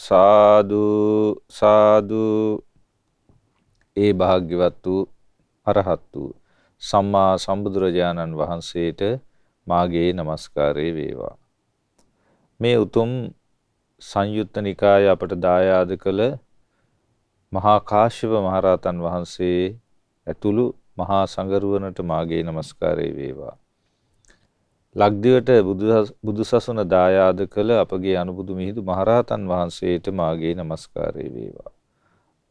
සාදු සාදු ඒ භාග්‍යවත් වූ අරහත් වූ සම්මා සම්බුදුරජාණන් වහන්සේට මාගේ নমස්කාරය වේවා මේ උතුම් සංයුත්ත නිකාය අපට දායාද කළ මහා කාශ්‍යප මහරහතන් වහන්සේ ඇතුළු මහා සංගරුවනට මාගේ নমස්කාරය වේවා ලක්දිවට බුදු සසුන දායාද කළ අපගේ අනුබුදු මිහිඳු මහරහතන් වහන්සේට මාගේ নমස්කාරය වේවා.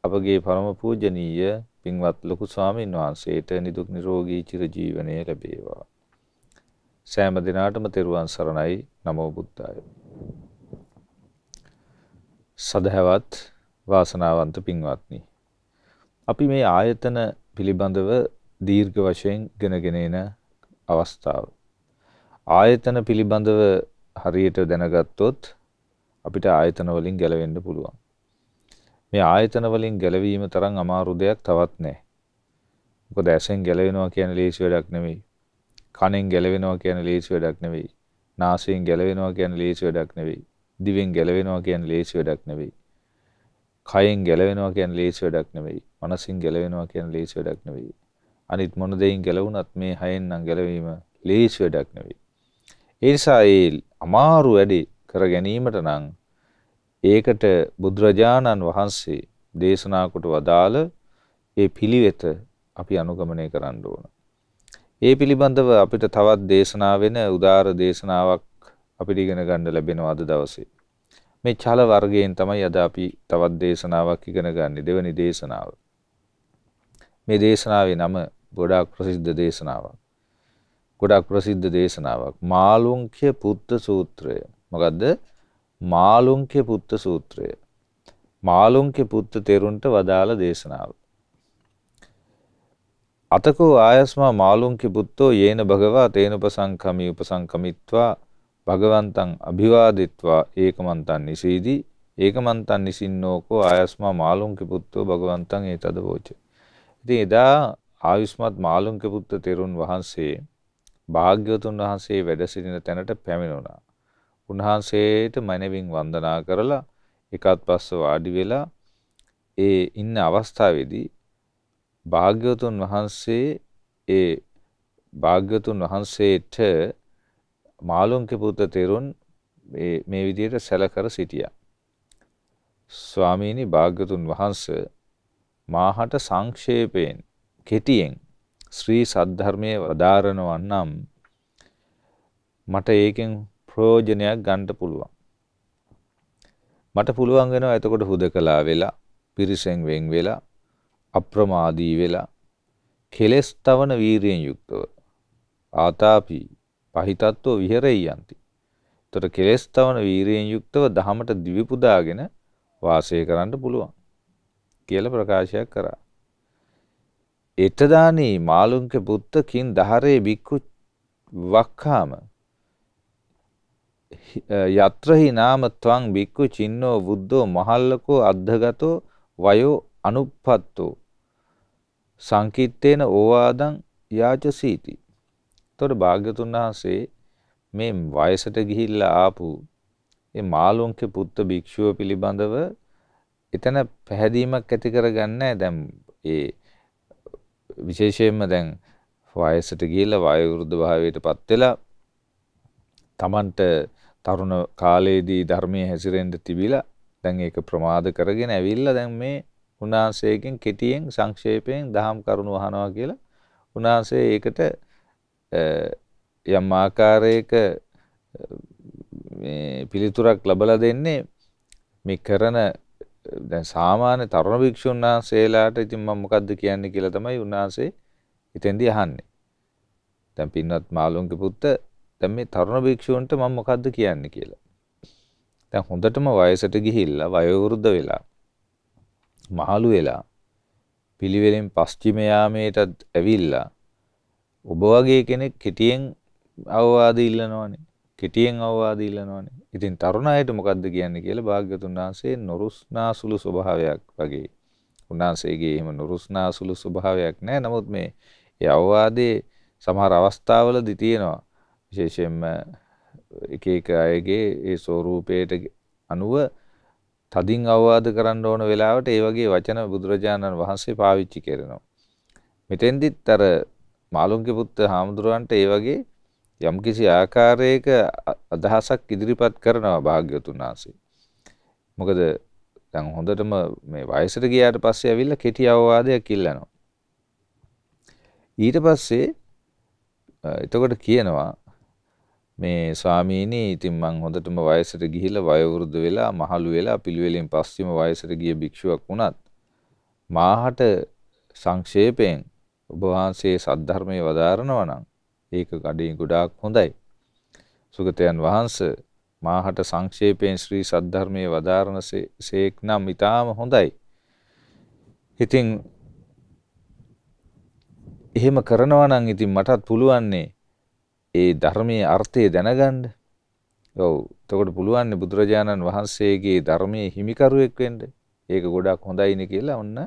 අපගේ පරම පූජනීය පින්වත් ලොකු ස්වාමීන් වහන්සේට නිදුක් නිරෝගී චිරජීවනය ලැබේවා. සෑම දිනාටම තෙරුවන් සරණයි නමෝ බුද්ධාය. සදහැවත් වාසනාවන්ත පින්වත්නි. අපි මේ ආයතන පිළිබඳව දීර්ඝ වශයෙන් ගෙනගෙන එන අවස්ථාව. ආයතන පිළිබඳව හරියට දැනගත්තොත් අපිට ආයතන වලින් ගැලවෙන්න පුළුවන්. මේ ආයතන වලින් ගැලවීම තරම් අමාරු දෙයක් තවත් නැහැ. මොකද ඇසෙන් ගැලවෙනවා කියන්නේ ලේසි වැඩක් නෙවෙයි. කනෙන් ගැලවෙනවා කියන්නේ ලේසි වැඩක් නෙවෙයි. නාසයෙන් ගැලවෙනවා කියන්නේ ලේසි වැඩක් නෙවෙයි. දිවෙන් ගැලවෙනවා කියන්නේ ලේසි වැඩක් නෙවෙයි. කයෙන් ගැලවෙනවා කියන්නේ ලේසි වැඩක් නෙවෙයි. මනසින් ගැලවෙනවා කියන්නේ ලේසි වැඩක් නෙවෙයි. අනිත් මොන දෙයින් ගැලවුණත් මේ හයෙන් නම් ගැලවීම ලේසි වැඩක් නෙවෙයි. ඒ නිසා ඒ අමාරු වැඩේ කර ගැනීමට නම් ඒකට බුදුරජාණන් වහන්සේ දේශනා කොට වදාළ ඒ පිළිවෙත අපි අනුගමනය කරන්න ඕන. ඒ පිළිබඳව අපිට තවත් දේශනා වෙන උදාර දේශනාවක් අපිට ඉගෙන ගන්න ලැබෙනවා අද දවසේ. මේ චල වර්ගයෙන් තමයි අද අපි තවත් දේශනාවක් ඉගෙන ගන්න දෙවැනි දේශනාව. මේ දේශනාවේ නම ගොඩාක් ප්‍රසිද්ධ දේශනාවක්. ගොඩක් ප්‍රසිද්ධ දේශනාවක්. මාළුන්ක්‍ය පුත්ත සූත්‍රය. මොකක්ද මාළුන්ක්‍ය පුත්ත සූත්‍රය. මාළුන්ක්‍ය පුත්ත තෙරුන්ට වදාළ දේශනාව. අතකෝ ආයස්මා මාළුන්ක්‍ය පුත්තෝ යේන භගවා තේනුපසංකමී උපසංකමිත්වා භගවන්තං අභිවාදිත්වා ඒකමන්තන් නිසීදී ඒකමන්තන් නිසින්නෝකෝ ආයස්මා මාළුන්ක්‍ය පුත්තෝ භගවන්තං ඒ තදවෝච. ඉතින් එදා ආයුස්මත් මාළුන්ක්‍ය පුත්ත තෙරුන් වහන්සේ භාග්‍යවතුන් වහන්සේ වැඩ සිටින තැනට පැමිණුණා. උන්වහන්සේට මනවින් වන්දනා කරලා එකත් පස්ස වාඩි වෙලා ඒ ඉන්න අවස්ථාවේදී භාග්‍යවතුන් වහන්සේ ඒ භාග්‍යවතුන් වහන්සේට මාළුන්ගේ පුත තෙරුන් මේ විදිහට සැලකර සිටියා. ස්වාමීනි භාග්‍යවතුන් වහන්සේ මාහට සංක්ෂේපයෙන් කෙටියෙන් ශ්‍රී සද්ධර්මයේ වදාරනවා නම් මට ඒකෙන් ප්‍රයෝජනයක් ගන්න පුළුවන්. මට පුළුවන් වෙනවා එතකොට හුදකලා වෙලා පිරිසෙන් වෙන් වෙලා අප්‍රමාදී වෙලා කෙලස් තවන වීරියෙන් යුක්තව ආතාපි පහිතත්ව විහෙරෙයි යන්ති. එතකොට කෙලස් තවන වීරියෙන් යුක්තව දහමට දිවිපුදාගෙන වාසය කරන්න පුළුවන් කියලා ප්‍රකාශයක් කරා. එටදානී මාළුන්ක පුත්තකින් දහරේ බික්කු වක්කාම යත්‍රහි නාම ත්වං බික්කු චින්නෝ බුද්ධෝ මහල්ලකෝ අද්ධගතෝ වයෝ අනුප්පත්තෝ සංකිත්තේන ඕවාදං යාචසීති. තොට භාග්‍යතුන් වහන්සේ මේ වයසට ගිහිල්ල ආපු මාලුන්ක පුත්ත භික්‍ෂුව පිළිබඳව එතන පැහැදීමක් ඇති කරගන්න දැම් ඒ විශේෂයෙන්ම දැන් වයසට ගිහිල්ලා වයෝවෘද්ධ භාවයට පත් වෙලා Tamanට තරුණ කාලයේදී ධර්මයේ හැසිරෙන්න තිබිලා දැන් ඒක ප්‍රමාද කරගෙන ඇවිල්ලා දැන් මේ උන්වහන්සේගෙන් කෙටියෙන් සංක්ෂේපයෙන් දහම් කරුණු අහනවා කියලා උන්වහන්සේ ඒකට යම් ආකාරයක පිළිතුරක් ලබලා දෙන්නේ මේ කරන දැන් සාමාන්‍ය තරුණ භික්ෂුන් වහන්සේලාට ඉතින් මම මොකද්ද කියන්නේ කියලා තමයි උන්වහන්සේ ඉතින්දී අහන්නේ. දැන් පින්වත් මාළුන්ගේ පුත්ත දැන් මේ තරුණ භික්ෂුවන්ට මම මොකද්ද කියන්නේ කියලා. දැන් හොඳටම වයසට ගිහිල්ලා වයෝවෘද්ධ වෙලා මහලු වෙලා පිළිවෙලින් පස්චිම යාමේටත් ඇවිල්ලා ඔබ වගේ කෙනෙක් කෙටියෙන් අවවාද ඉල්ලනවනේ. කෙටියෙන් අවවාද ඉල්ලනවානේ. ඉතින් තරුණ අයට මොකද්ද කියන්නේ කියලා භාග්‍යතුන් වහන්සේ නොරුස්නාසුළු ස්වභාවයක් වගේ. උන්වහන්සේගේ එහෙම නොරුස්නාසුළු ස්වභාවයක් නැහැ. නමුත් මේ ඒ අවවාදයේ සමහර අවස්ථාවලදී තියෙනවා. විශේෂයෙන්ම එක එක අයගේ ඒ ස්වરૂපයට අනුව තදින් අවවාද කරන්න ඕන වෙලාවට ඒ වගේ වචන බුදුරජාණන් වහන්සේ පාවිච්චි කරනවා. මෙතෙන්දිත් අර මාළුන්ගේ පුත් හාමුදුරුවන්ට ඒ වගේ යම්කිසි ආකාරයක අදහසක් ඉදිරිපත් කරනවා භාග්‍යවතුන් වහන්සේ. මොකද දැන් හොඳටම මේ වයසට ගියාට පස්සේ ඇවිල්ලා කෙටි අවවාදයක් ඉල්ලනවා. ඊට පස්සේ එතකොට කියනවා මේ ස්වාමීනි ඉතින් මං හොඳටම වයසට ගිහිල්ලා වයවෘද්ධ වෙලා මහලු වෙලා පිළිවෙලින් පස්සෙම වයසට ගිය භික්ෂුවක් වුණත් මාහට සංක්ෂේපයෙන් ඔබ වහන්සේ සද්ධර්මයේ වදාරනවා නම් ඒක ගඩින් ගොඩාක් හොඳයි. සුගතයන් වහන්ස මාහට සංක්ෂේපයෙන් ශ්‍රී සද්ධර්මය වදාරණ සේක් නම් ඉතාම හොඳයි. ඉතිං එහෙම කරනවනං ඉතින් මටත් පුළුවන්නේ ඒ ධර්මය අර්ථය දැනගණ්ඩ යොව තකොට පුළුවන්නේ බුදුරජාණන් වහන්සේගේ ධර්මය හිමිකරුවෙක්වෙන්ට ඒක ගොඩක් හොඳයින කියලා ඔන්න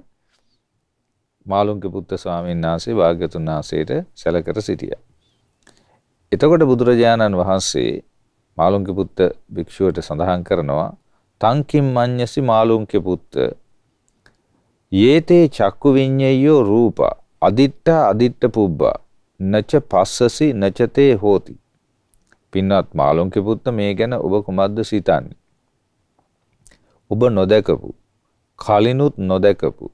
මාළුන්ක පුත්ත ස්වාමීන් වහන්සේ භාග්‍යතුන් වහන්සේට සැලකර සිටියා. එතකොට බුදුරජාණන් වහන්සේ මාළුන්ක පුත්ත භික්ෂුවට සඳහන් කරනවා තංකින් මඤ්ඤසි මාළුන්ක පුත්ත යේතේ චක්කු විඤ්ඤයෝ රූප අදිත්ත අදිත්ත පුබ්බා නච පස්සසි නචතේ හෝති පින්වත් මාළුන්ක පුත්ත මේ ගැන ඔබ කුමක්ද සිතන්නේ ඔබ නොදකපු කලිනුත් නොදකපු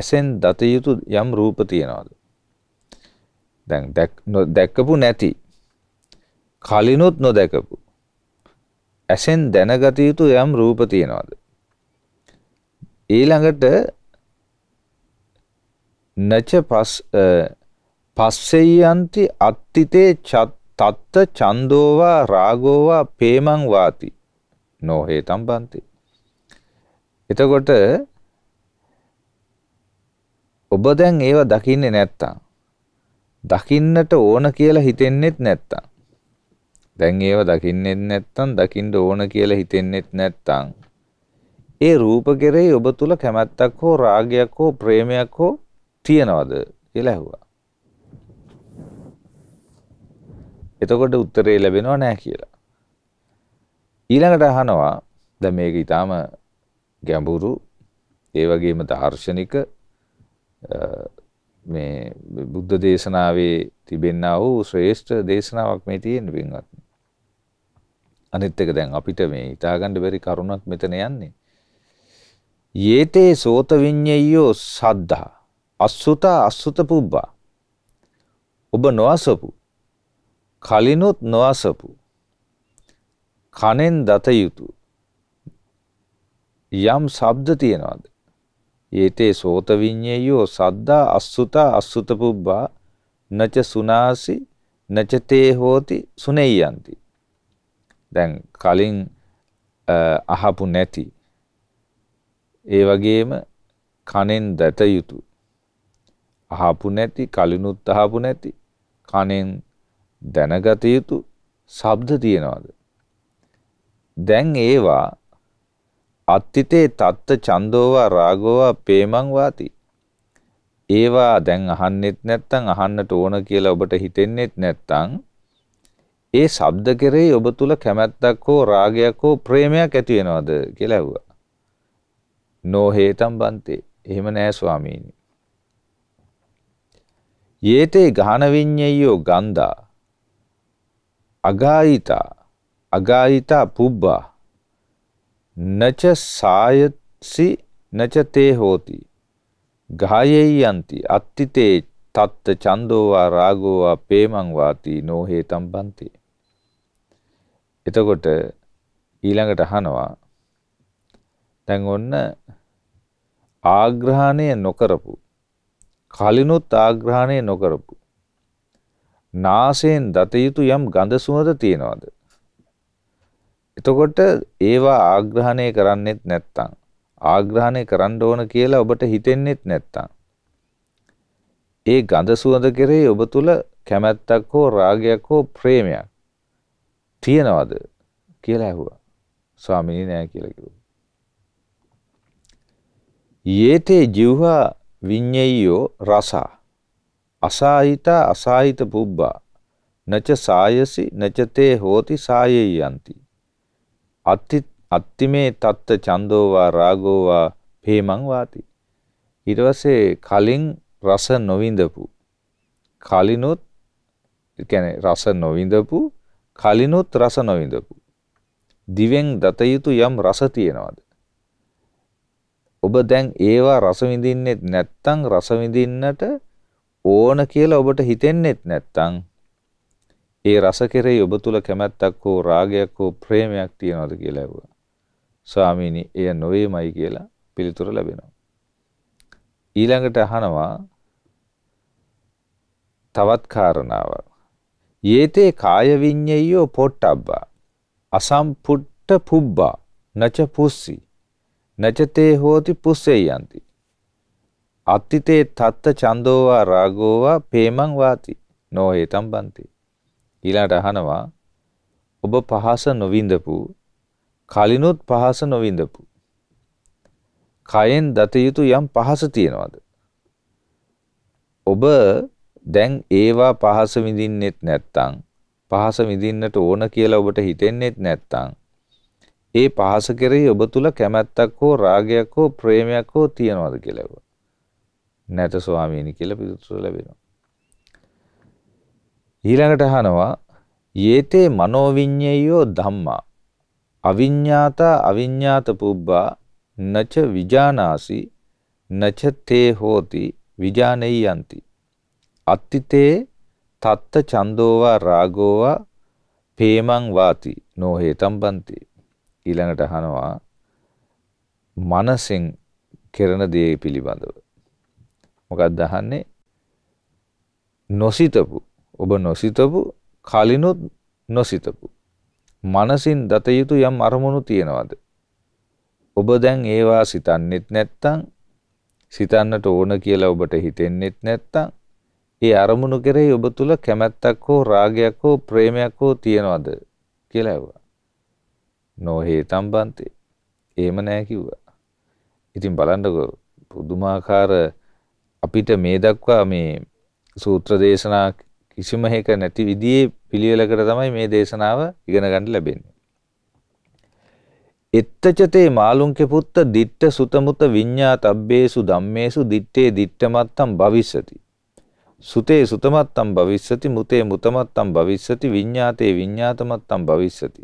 ඇසෙන් දත යුතු යම් රූප තියනවාද දැන් දැක්කපු නැති කලිනුත් නොදැකපු ඇසෙන් දැනගත යුතු යම් රූප තියෙනවාද ඊළඟට නච පස් පස්සෙයන්ති අත්තිතේ තත්ත චන්දෝවා රාගෝවා පේමං වාති නොහේ තම්බන්ති එතකොට ඔබ දැන් ඒව දකින්නේ නැත්තම් දකින්නට ඕන කියලා හිතෙන්නෙත් නැත්තම් දැන් ඒව දකින්නෙත් නැත්තම් දකින්න ඕන කියලා හිතෙන්නෙත් නැත්තම් ඒ රූප කෙරෙහි ඔබ තුල කැමැත්තක් හෝ රාගයක් හෝ ප්‍රේමයක් හෝ තියනවද කියලා ඇහුවා. එතකොට උත්තරේ ලැබෙනව නෑ කියලා. ඊළඟට අහනවා දැන් මේක ඊටාම ගැඹුරු ඒ වගේම දාර්ශනික මේ බුද්ධ දේශනාවේ තිබෙන්නා වූ ශ්‍රේෂ්ඨ දේශනාවක් මේ තියෙන වින්වත්. අනිත් එක දැන් අපිට මේ හිතාගන්න බැරි කරුණක් මෙතන යන්නේ. යේතේ සෝත විඤ්ඤයෝ සද්ධා අසුත අසුත පුබ්බා ඔබ නොඅසපු කලිනුත් නොඅසපු කනෙන් දත යුතු යම් ශබ්ද තියනවාද ඒතේ සෝත විඤ්ඤයෝ සද්දා අසුතා අසුත පුබ්බා නච සුනාසි නචතේ හෝති සුනේයන්ති දැන් කලින් අහපු නැති ඒ වගේම කනෙන් දැත යුතු අහපු නැති කලිනුත් අහපු නැති කනෙන් දැනගත යුතු ශබ්ද තියෙනවද දැන් ඒවා අත්තිතේ තත්ත චන්දෝවා රාගෝවා පේමං වාති ඒවා දැන් අහන්නෙත් නැත්තම් අහන්නට ඕන කියලා ඔබට හිතෙන්නෙත් නැත්තම් ඒ ශබ්ද කෙරෙහි ඔබ තුල කැමැත්තක් හෝ රාගයක් හෝ ප්‍රේමයක් ඇති වෙනවද කියලා ඇහුවා. නෝ හේතම් බන්තේ. එහෙම නෑ ස්වාමීනි. යේතේ ගාන විඤ්ඤයෝ ගන්ධා අගායිතා අගායිතා පුබ්බා නච සායත්සි නච තේ හෝති ගායෙයි යන්ති අත්තිතේ තත්ත චන්දෝවා රාගෝවා පේමං වාති නොහේතම් බන්තේ එතකොට ඊළඟට අහනවා දැන් ඔන්න ආග්‍රහණය නොකරපු කලිනුත් ආග්‍රහණය නොකරපු නාසයෙන් දත යුතු යම් ගඳ සුවඳ තියනවාද එතකොට ඒවා ආග්‍රහණය කරන්නෙත් නැත්තම් ආග්‍රහණය කරන්න ඕන කියලා ඔබට හිතෙන්නෙත් නැත්තම් ඒ ගඳ සුවඳ කෙරෙහි ඔබ තුල කැමැත්තක් හෝ රාගයක් හෝ ප්‍රේමයක් තියෙනවද කියලා ඇහුවා. ස්වාමීනි නෑ කියලා කිව්වා. යේතේ ජීවහා විඤ්ඤයෝ රස අසාහිත අසාහිත පුබ්බා නච සායසි නචතේ හෝති සායේ යන්ති අත්ති අත්තිමේ තත්ත චන්දෝවා රාගෝවා පේමං වාති ඊට පස්සේ කලින් රස නොවිඳපු කලිනුත් කියන්නේ රස නොවිඳපු කලිනුත් රස නොවිඳපු. දිවෙන් දතයුතු යම් රස තියෙනවද. ඔබ දැන් ඒවා රසවිඳින්නෙත් නැත්තං රසවිඳින්නට ඕන කියලා ඔබට හිතෙන්නෙත් නැත්තං ඒ රස කෙරෙහි ඔබ තුළ කැමැත්තක් හෝ රාගයක් හෝ ප්‍රේමයක් තියෙනවද කියලා ඇහුවා. ස්වාමීනි එය නොවේමයි කියලා පිළිතුර ලැබෙනවා. ඊළඟට අහනවා තවත් කාරණාවක්. ඒතේ කායවිඤ්ඤයෝ පොට්ටබ්බා අසම්පුට්ට පුබ්බා නච පුස්සි නචතේ හෝති පුස්සේ යන්ති අත්තිතේ තත්ත චන්දෝවා රාගෝවා පේමං වාති නොහේතම් බන්ති ඊළඟට අහනවා ඔබ පහස නොවින්දපු කලිනුත් පහස නොවින්දපු කයෙන් දත යුතු යම් පහස තියනවාද ඔබ දැන් ඒවා පහස විඳින්නෙත් නැත්තම් පහස විඳින්නට ඕන කියලා ඔබට හිතෙන්නෙත් නැත්තම් ඒ පහස කෙරෙහි ඔබ තුල කැමැත්තක් හෝ රාගයක් හෝ ප්‍රේමයක් හෝ තියනවාද කියලා ඒවා. නැත ස්වාමීනි කියලා පිළිතුර ලැබෙනවා. ඊළඟට අහනවා යේතේ මනෝවිඤ්ඤයෝ ධම්මා අවිඤ්ඤාතා අවිඤ්ඤාත පුබ්බා නච විජානාසි නච තේ හෝති විජානෙයන්ති අත්තිතේ තත්ත චන්දෝවා රාගෝවා පේමං වාති නොහේතම් බන්ති ඊළඟට අහනවා මනසෙන් කරන දේ පිළිබඳව මොකක්ද අහන්නේ නොසිතපු ඔබ නොසිතපු කලිනුත් නොසිතපු මනසින් දත යුතු යම් අරමුණු තියෙනවද ඔබ දැන් ඒවා සිතන්නෙත් නැත්තම් සිතන්නට ඕන කියලා ඔබට හිතෙන්නෙත් නැත්තම් ඒ අරමුණු කෙරෙහි ඔබ තුල කැමැත්තක් හෝ රාගයක් හෝ ප්‍රේමයක් හෝ තියනවද කියලා ඇහුවා. නෝ හේතම් බන්තේ. එහෙම නෑ කිව්වා. ඉතින් බලන්නකෝ පුදුමාකාර අපිට මේ දක්වා මේ සූත්‍ර දේශනා කිසිම හේක නැති විදිහේ පිළිවෙලකට තමයි මේ දේශනාව ඉගෙන ගන්න ලැබෙන්නේ. එත්තචතේ මාළුන්කේ පුත්ත දිට්ඨ සුතමුත විඤ්ඤාතබ්බේසු ධම්මේසු දිත්තේ දිට්ඨමත්තම් භවිස්සති. සුතේ සුතමත්තම් භවිස්සති මුතේ මුතමත්තම් භවිස්සති විඤ්ඤාතේ විඤ්ඤාතමත්තම් භවිස්සති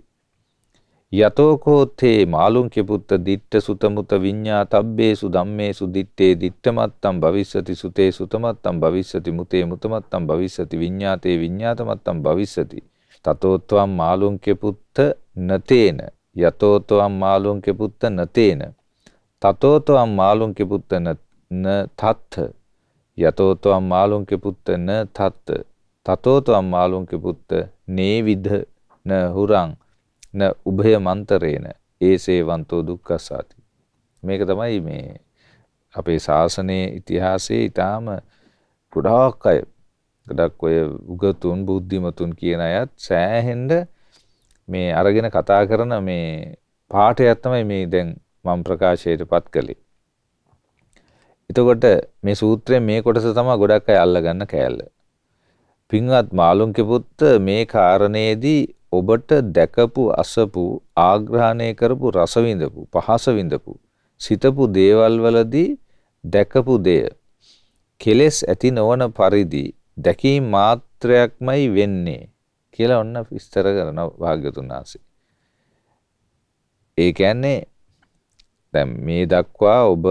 යතෝකෝත්තේ මාළුන්ක්‍ය පුත්ත දිට්ඨ සුතමුත විඤ්ඤාතබ්බේසු ධම්මේසු දිත්තේ දිට්ඨමත්තම් භවිස්සති සුතේ සුතමත්තම් භවිස්සති මුතේ මුතමත්තම් භවිස්සති විඤ්ඤාතේ විඤ්ඤාතමත්තම් භවිස්සති තතෝත්වම් මාළුන්ක්‍ය පුත්ත නතේන යතෝත්වම් මාළුන්ක්‍ය පුත්ත නතේන තතෝත්වම් මාළුන්ක්‍ය පුත්ත න තත්ථ යතෝතවම් මාළුන්ක පුත්තන තත්ත තතෝතවම් මාළුන්ක පුත්ත නේවිද න හුරං න උභය මන්තරේන ඒසේ වන්තෝ දුක්කස්සාති. මේක තමයි මේ අපේ ශාසනයේ ඉතිහාසයේ ඉතාම ගොඩාක් අය ගොඩක් ඔය උගතුන් බුද්ධිමතුන් කියන අයත් සෑහෙන්ඩ මේ අරගෙන කතා කරන මේ පාටයක් තමයි මේ දැන් මම ප්‍රකාශයට පත් කළේ එතකොට මේ සූත්‍රයෙන් මේ කොටස තමයි ගොඩක් අය අල්ලගන්න කෑල්ල. පින්වත් මාළුන්ගේ පුත්ත මේ කාරණේදී ඔබට දැකපු අසපු ආග්‍රහණය කරපු රස විඳපු පහස විඳපු සිතපු දේවල් වලදී දැකපු දෙය කෙලෙස් ඇති නොවන පරිදි දැකීම මාත්‍රයක්මයි වෙන්නේ කියලා ඔන්න විස්තර කරන භාග්‍යතුන් වහන්සේ. ඒ කියන්නේ දැන් මේ දක්වා ඔබ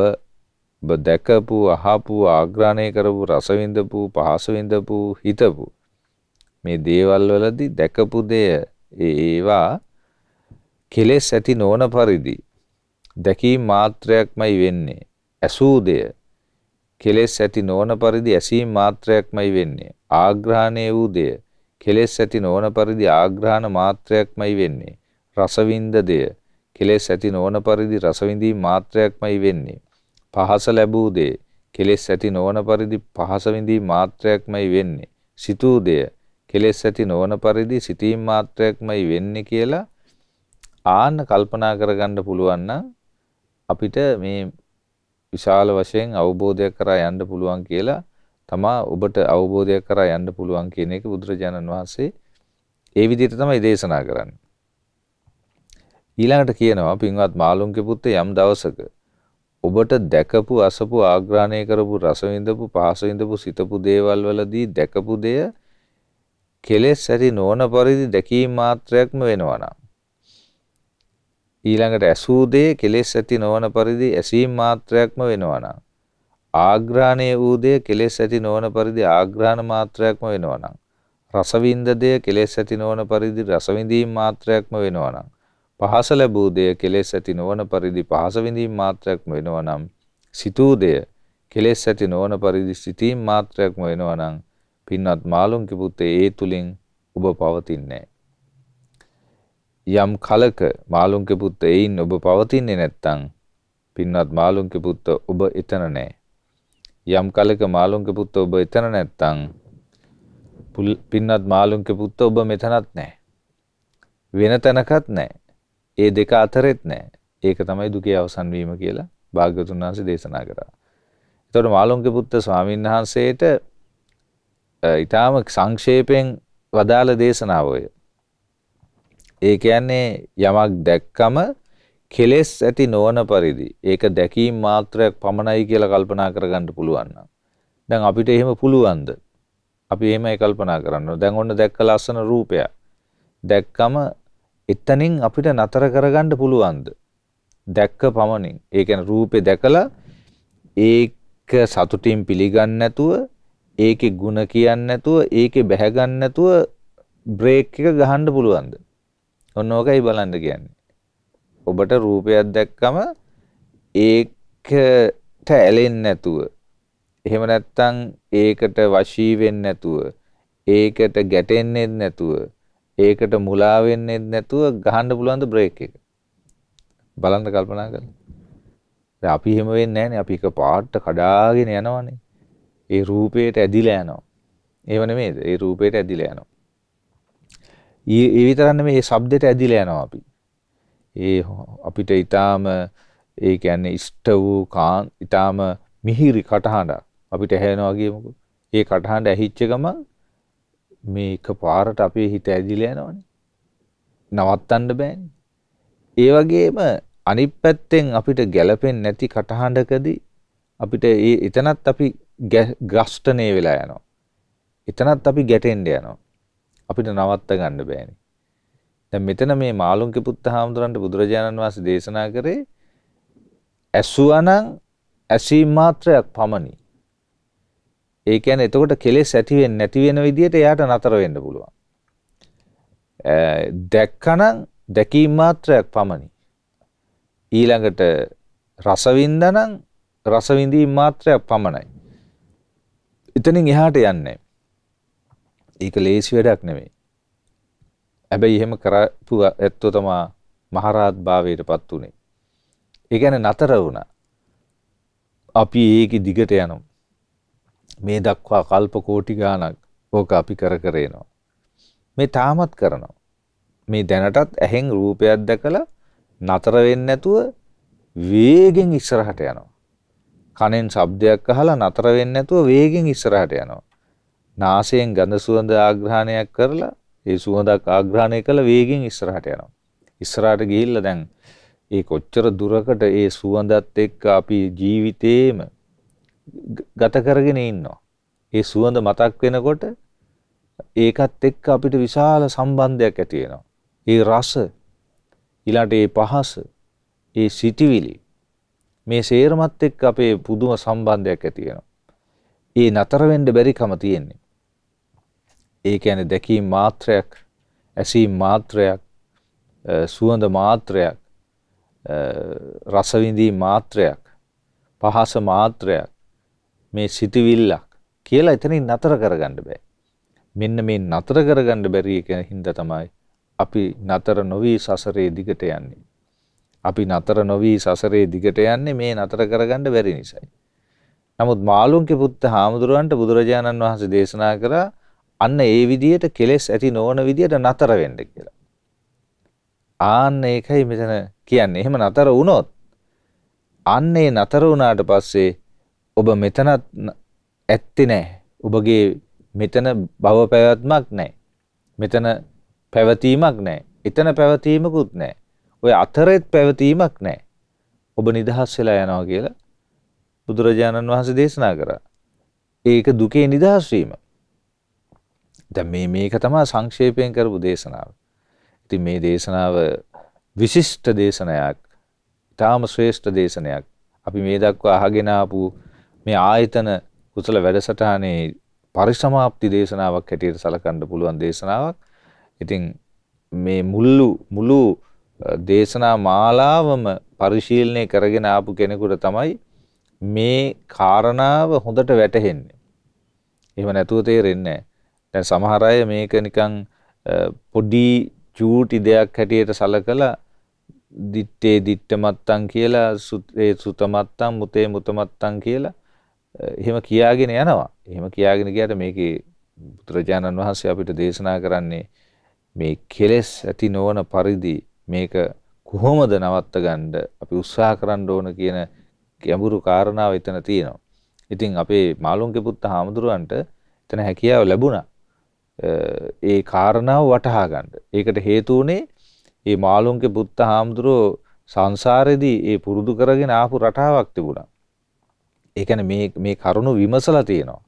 ඔබ දැකපු අහපු ආග්‍රහණය කරපු රසවිඳපු පහසවිඳපු හිතපු මේ දේවල් වලදී දැකපු දෙය ඒවා කෙලෙස් ඇති නොවන පරිදි දැකීම මාත්‍රයක්මයි වෙන්නේ ඇසූ දෙය කෙලෙස් ඇති නොවන පරිදි ඇසීම මාත්‍රයක්මයි වෙන්නේ ආග්‍රහණය වූ දෙය කෙලෙස් ඇති නොවන පරිදි ආග්‍රහණ මාත්‍රයක්මයි වෙන්නේ රසවින්ද දෙය කෙලෙස් ඇති නොවන පරිදි රසවිඳීම් මාත්‍රයක්මයි වෙන්නේ පහස ලැබූ දේ කෙලෙස් ඇති නොවන පරිදි පහස විඳීම මාත්‍රයක්මයි වෙන්නේ. සිතූ දේ කෙලෙස් ඇති නොවන පරිදි සිතීම් මාත්‍රයක්මයි වෙන්නේ කියලා ආන්න කල්පනා කරගන්න පුළුවන් අපිට මේ විශාල වශයෙන් අවබෝධයක් කරා යන්න පුළුවන් කියලා තමා ඔබට අවබෝධයක් කරා යන්න පුළුවන් කියන එක බුදුරජාණන් වහන්සේ ඒ විදිහට තමයි දේශනා කරන්නේ. ඊළඟට කියනවා පින්වත් මාළුන්ගේ පුත්තේ යම් දවසක ඔබට දැකපු අසපු ආග්‍රාණය කරපු රසවිඳපු පහසවිඳපු සිතපු දේවල් වලදී දැකපු දෙය කෙලෙස් ඇති නොවන පරිදි දැකීම මාත්‍රයක්ම වෙනවා ඊළඟට ඇසූ දේ කෙලෙස් ඇති නොවන පරිදි ඇසීම මාත්‍රයක්ම වෙනවා ආග්‍රාණය වූ දේ කෙලෙස් ඇති නොවන පරිදි ආග්‍රාණ මාත්‍රයක්ම වෙනවා රසවින්ද දෙය කෙලෙස් ඇති නොවන පරිදි රසවිඳීම් මාත්‍රයක්ම වෙනවා නම් පහස ලැබූ දෙය කෙලෙස් ඇති නොවන පරිදි පහස විඳීම මාත්‍රයක්ම වෙනවා නම් සිතූ දෙය කෙලෙස් ඇති නොවන පරිදි සිතීම මාත්‍රයක්ම වෙනවා නම් පින්වත් මාළුන්ගේ පුතේ ඒ තුලින් ඔබ පවතින්නේ යම් කලක මාළුන්ගේ පුත් එයින් ඔබ පවතින්නේ නැත්නම් පින්වත් මාළුන්ගේ පුත් ඔබ එතන නැහැ යම් කලක මාළුන්ගේ පුත් ඔබ එතන නැත්නම් පින්නත් මාළුන්ගේ පුත්ත ඔබ මෙතනත් නැහැ වෙන තැනකත් නැහැ ඒ දෙක අතරෙත් නෑ. ඒක තමයි දුකේ අවසන් වීම කියලා භාග්‍යවතුන් වහන්සේ දේශනා කරා. එතකොට මාළුන්ගේ පුත්ත ස්වාමීන් වහන්සේට ඊටාම සංක්ෂේපයෙන් වදාළ දේශනාව ඔය. ඒ කියන්නේ යමක් දැක්කම කෙලෙස් ඇති නොවන පරිදි ඒක දැකීම මාත්‍රයක් පමණයි කියලා කල්පනා කරගන්න පුළුවන් නම් දැන් අපිට එහෙම පුළුවන්ද අපි එහෙමයි කල්පනා කරන්න දැන් ඔන්න දැක්ක ලස්සන රූපයක් දැක්කම එතනින් අපිට නතර කරගන්න පුළුවන්ද? දැක්ක පමණින්. ඒ කියන්නේ රූපේ දැකලා ඒක සතුටින් පිළිගන්නේ නැතුව ඒකේ ಗುಣ කියන්නේ නැතුව ඒකේ බැහැ ගන්න නැතුව බ්‍රේක් එක ගහන්න පුළුවන්ද? ඔන්න ඕකයි බලන්න කියන්නේ. ඔබට රූපයක් දැක්කම ඒකට ඇලෙන්නේ නැතුව එහෙම නැත්තම් ඒකට වශී වෙන්නේ නැතුව ඒකට ගැටෙන්නේ නැතුව ඒකට මුලා වෙන්නේ නැතුව ගහන්න පුළුවන් ද බ්‍රේක් එක? බලන්න කල්පනා කරලා. දැන් අපි එහෙම වෙන්නේ නැහනේ. අපි එක පාට කඩාගෙන යනවනේ. ඒ රූපයට ඇදිලා යනවා. එහෙම නෙමෙයිද? ඒ රූපයට ඇදිලා යනවා. ඒ විතරක් නෙමෙයි ඒ ශබ්දයට ඇදිලා යනවා අපි. ඒ අපිට ඊටාම ඒ කියන්නේ ඉෂ්ට වූ කාන් ඊටාම මිහිරි කටහඬක් අපිට ඇහෙනවා කියමුකෝ. ඒ කටහඬ ඇහිච්ච ගමන් මේ එක පාරට අපේ හිත ඇදිලා යනවනේ. නවත්තන්න බෑනේ. ඒ වගේම අනිත් පැත්තෙන් අපිට ගැළපෙන්නේ නැති කටහඬකදී අපිට ඒ එතනත් අපි ග්‍රස්ඨණේ වෙලා යනවා. එතනත් අපි ගැටෙන්න යනවා. අපිට නවත්ත ගන්න බෑනේ. දැන් මෙතන මේ මාළුන්ගේ පුත්ත හාමුදුරන්ට බුදුරජාණන් වහන්සේ දේශනා කරේ ඇසුවනම් ඇසීම් මාත්‍රයක් පමණි. ඒ කියන්නේ එතකොට කෙලෙස් ඇති වෙන්නේ නැති වෙන විදිහට එයාට නතර වෙන්න පුළුවන්. දැක්කනම් දැකීම මාත්‍රයක් පමණි. ඊළඟට රස වින්දනම් රස විඳීම මාත්‍රයක් පමණයි. එතනින් එහාට යන්නේ ඒක ලේසි වැඩක් නෙමෙයි. හැබැයි එහෙම කරපු ඇත්තෝ තමා මහරහත් භාවයටපත් උනේ. ඒ කියන්නේ නතර වුණා. අපි ඒකේ දිගට යනවා. මේ දක්වා කල්ප කෝටි ගාණක් ඕක අපි කර කර එනවා. මේ තාමත් කරනවා. මේ දැනටත් ඇහෙන් රූපයක් දැකලා නතර වෙන්නේ නැතුව වේගෙන් ඉස්සරහට යනවා. කනෙන් ශබ්දයක් අහලා නතර වෙන්නේ නැතුව වේගෙන් ඉස්සරහට යනවා. නාසයෙන් ගඳ සුවඳ ආග්‍රහණයක් කරලා ඒ සුවඳක් ආග්‍රහණය කළ වේගෙන් ඉස්සරහට යනවා. ඉස්සරහට ගිහිල්ලා දැන් ඒ කොච්චර දුරකට ඒ සුවඳත් එක්ක අපි ජීවිතේම ගත කරගෙන ඉන්නවා. ඒ සුවඳ මතක් වෙනකොට ඒකත් එක්ක අපිට විශාල සම්බන්ධයක් ඇති වෙනවා. ඒ රස ඊළාට ඒ පහස ඒ සිටිවිලි මේ සේරමත් එක්ක අපේ පුදුම සම්බන්ධයක් ඇති වෙනවා. ඒ නතර වෙන්න බැරිකම තියෙන්නේ. ඒ කියන්නේ දැකීම මාත්‍රයක්, ඇසීම මාත්‍රයක්, සුවඳ මාත්‍රයක්, රස මාත්‍රයක්, පහස මාත්‍රයක් මේ සිටිවිල්ලක් කියලා එතනින් නතර කරගන්න බෑ. මෙන්න මේ නතර කරගන්න බැරි එක හින්දා තමයි අපි නතර නොවි සසරේ දිගට යන්නේ. අපි නතර නොවි සසරේ දිගට යන්නේ මේ නතර කරගන්න බැරි නිසායි. නමුත් මාළුන්ගේ පුත්ත හාමුදුරුවන්ට බුදුරජාණන් වහන්සේ දේශනා කරා අන්න ඒ විදියට කෙලෙස් ඇති නොවන විදියට නතර වෙන්න කියලා. ආන්න ඒකයි මෙතන කියන්නේ. එහෙම නතර වුණොත් අන්නේ නතර වුණාට පස්සේ ඔබ මෙතනත් ඇත්තේ නැහැ. ඔබගේ මෙතන භව පැවැත්මක් නැහැ. මෙතන පැවතීමක් නැහැ. එතන පැවතීමකුත් නැහැ. ඔය අතරෙත් පැවතීමක් නැහැ. ඔබ නිදහස් වෙලා යනවා කියලා බුදුරජාණන් වහන්සේ දේශනා කරා. ඒක දුකේ නිදහස් වීම. දැන් මේ මේක තමයි සංක්ෂේපයෙන් කරපු දේශනාව. ඉතින් මේ දේශනාව විශිෂ්ට දේශනයක්. ඊටාම ශ්‍රේෂ්ඨ දේශනයක්. අපි මේ දක්වා අහගෙන ආපු මේ ආයතන කුසල වැඩසටහනේ පරිසමාප්ති දේශනාවක් හැටියට සලකන්න පුළුවන් දේශනාවක්. ඉතින් මේ මුල්ලු මුළු දේශනා මාලාවම පරිශීලනය කරගෙන ආපු කෙනෙකුට තමයි මේ කාරණාව හොඳට වැටහෙන්නේ. එහෙම නැතුව තේරෙන්නේ දැන් සමහර අය මේක නිකන් පොඩි චූටි දෙයක් හැටියට සලකලා දිත්තේ දිත්ත මත්තම් කියලා සුතේ සුත මත්තම් මුතේ මුත මත්තම් කියලා එහෙම කියාගෙන යනවා. එහෙම කියාගෙන ගියට මේකේ බුදුරජාණන් වහන්සේ අපිට දේශනා කරන්නේ මේ කෙලෙස් ඇති නොවන පරිදි මේක කොහොමද නවත්ත ගන්න අපි උත්සාහ කරන්න ඕන කියන ගැඹුරු කාරණාව එතන තියෙනවා. ඉතින් අපේ මාළුන්ගේ පුත්ත හාමුදුරුවන්ට එතන හැකියාව ලැබුණා. ඒ කාරණාව වටහා ගන්න. ඒකට හේතු වුණේ මේ මාළුන්ගේ පුත්ත හාමුදුරුවෝ සංසාරෙදී ඒ පුරුදු කරගෙන ආපු රටාවක් තිබුණා. ඒකන මේ කරුණු විමසලා තියෙනවා.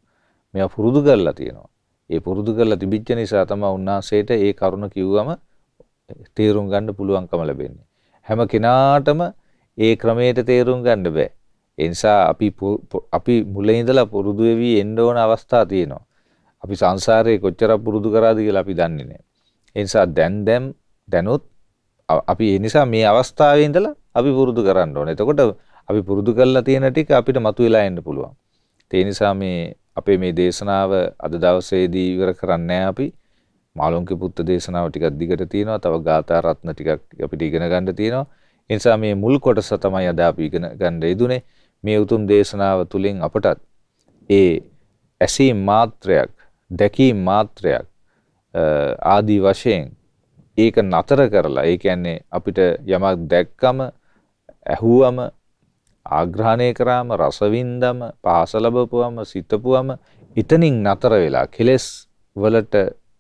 මෙ පුරුදු කරලා තියෙනවා. ඒ පුරුදු කරලා තිබිච්ච නිසා තම උන්නාසේට ඒ කරුණ කිව්වම තේරුම් ගන්න පුළුවන්කම ලැබෙන්නේ. හැම කෙනාටම ඒ ක්‍රමයට තේරුම් ගන්න බෑ. එනිසා අපි අපි මුලඉඳලා පුරුදු වෙවී එන්න ඕන අවස්ථා තියෙනවා. අපි සංසාරයේ කොච්චර පුරුදු කරාද කියලා අපි දන්නේ නැහැ. ඒ නිසා දැන් දැන් දැනුත් අපි ඒ නිසා මේ අවස්ථාවේ ඉඳලා අපි පුරුදු කරන්න ඕනේ. එතකොට අපි පුරුදු කරලා තියෙන ටික අපිට මතුවලා එන්න පුළුවන්. ඒ නිසා මේ අපේ මේ දේශනාව අද දවසේදී ඉවර කරන්නේ අපි. මාළුන්ගේ පුත්ත දේශනාව ටිකක් දිගට තියෙනවා. තව ගාථා රත්න ටිකක් අපිට ඉගෙන ගන්න තියෙනවා. ඒ නිසා මේ මුල් කොටස තමයි අද අපි ඉගෙන ගන්න යෙදුනේ. මේ උතුම් දේශනාව තුලින් අපටත් ඒ ඇසීම් මාත්‍රයක්, දැකීම් මාත්‍රයක් ආදී වශයෙන් ඒක නතර කරලා ඒ කියන්නේ අපිට යමක් දැක්කම ඇහුවම ආග්‍රහණය කරාම රසවින්දම පහස ලැබපුවම සිතපුවම එතනින් නතර වෙලා කෙලස් වලට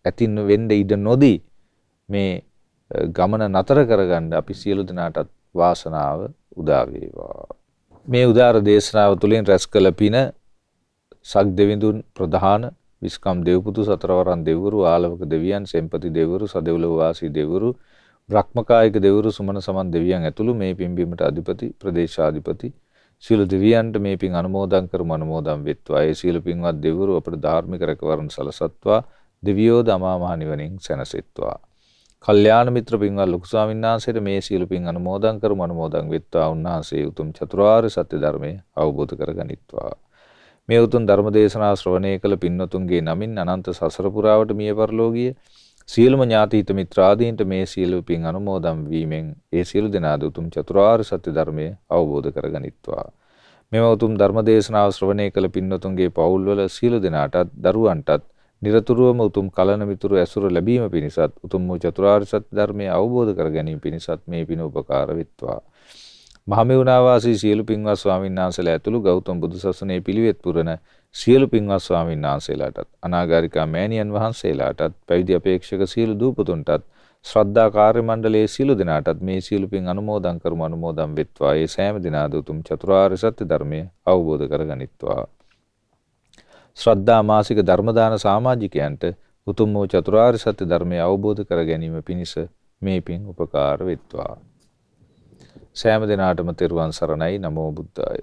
ඇතින් වෙන්න ඉඩ නොදී මේ ගමන නතර කරගන්න අපි සියලු දෙනාටත් වාසනාව උදා වේවා. මේ උදාර දේශනාව තුළින් රැස් කළ පින සක් දෙවිඳුන් ප්‍රධාන විස්කම් දෙව්පුතු සතරවරන් දෙවරු ආලවක දෙවියන් සෙම්පති දෙවරු සදෙව්ලොව වාසී දෙවරු බ්‍රහ්මකායික දෙවරු සුමන සමන් දෙවියන් ඇතුළු මේ පින්බීමට අධිපති ප්‍රදේශාධිපති සියලු දෙවියන්ට මේ පින් අනුමෝදන් කරමු අනුමෝදන් වෙත්වා. ඒ සියලු පින්වත් දෙවිවරු අපට ධාර්මික රැකවරණ සලසත්වා. දෙවියෝ දමා මහ නිවනින් සැනසෙත්වා. කල්යාණ මිත්‍ර පින්වත් ලොකු ස්වාමීන් වහන්සේට මේ සියලු පින් අනුමෝදන් කරමු අනුමෝදන් වෙත්වා. උන්වහන්සේ උතුම් චතුරාර්ය සත්‍ය ධර්මය අවබෝධ කරගනිත්වා. මේ උතුම් ධර්ම දේශනා ශ්‍රවණය කළ පින්වතුන්ගේ නමින් අනන්ත සසර පුරාවට මිය පරලෝකීය සියලුම ඥාතිහිත මිත්‍රාදීන්ට මේ සියලු පින් අනුමෝදන් වීමෙන් ඒ සියලු දෙනාද උතුම් චතුරාර්ය සත්‍ය ධර්මය අවබෝධ කරගනිත්වා. මෙම උතුම් ධර්ම දේශනාව ශ්‍රවණය කළ පින්වතුන්ගේ පවුල්වල සියලු දෙනාටත් දරුවන්ටත් නිරතුරුවම උතුම් කලන මිතුරු ඇසුර ලැබීම පිණිසත් උතුම් වූ චතුරාර්ය සත්‍ය ධර්මය අවබෝධ කර ගැනීම පිණිසත් මේ පින උපකාර වෙත්වා. මහමෙවුනාවාසී සියලු පින්වත් ස්වාමීන් වහන්සේලා ඇතුළු ගෞතම බුදුසසුනේ පිළිවෙත් පුරන සියලු පින්වත් ස්වාමීන් වහන්සේලාටත් අනාගාരികා මෑණියන් වහන්සේලාටත් පැවිදි අපේක්ෂක සියලු දූපතුන්ටත් ශ්‍රද්ධා කාර්ය මණ්ඩලයේ සියලු දෙනාටත් මේ සියලු පින් අනුමෝදන් කරමු අනුමෝදන් වෙත්වා. ඒ සෑම දිනාද උතුම් චතුරාර්ය සත්‍ය ධර්මය අවබෝධ කරගනිත්වා. ශ්‍රද්ධා මාසික ධර්මදාන සමාජිකයන්ට උතුම් වූ චතුරාර්ය සත්‍ය ධර්මය අවබෝධ කර ගැනීම පිණිස මේ පින් උපකාර වෙත්වා. සෑම දිනාටම තෙරුවන් සරණයි නමෝ බුද්ධාය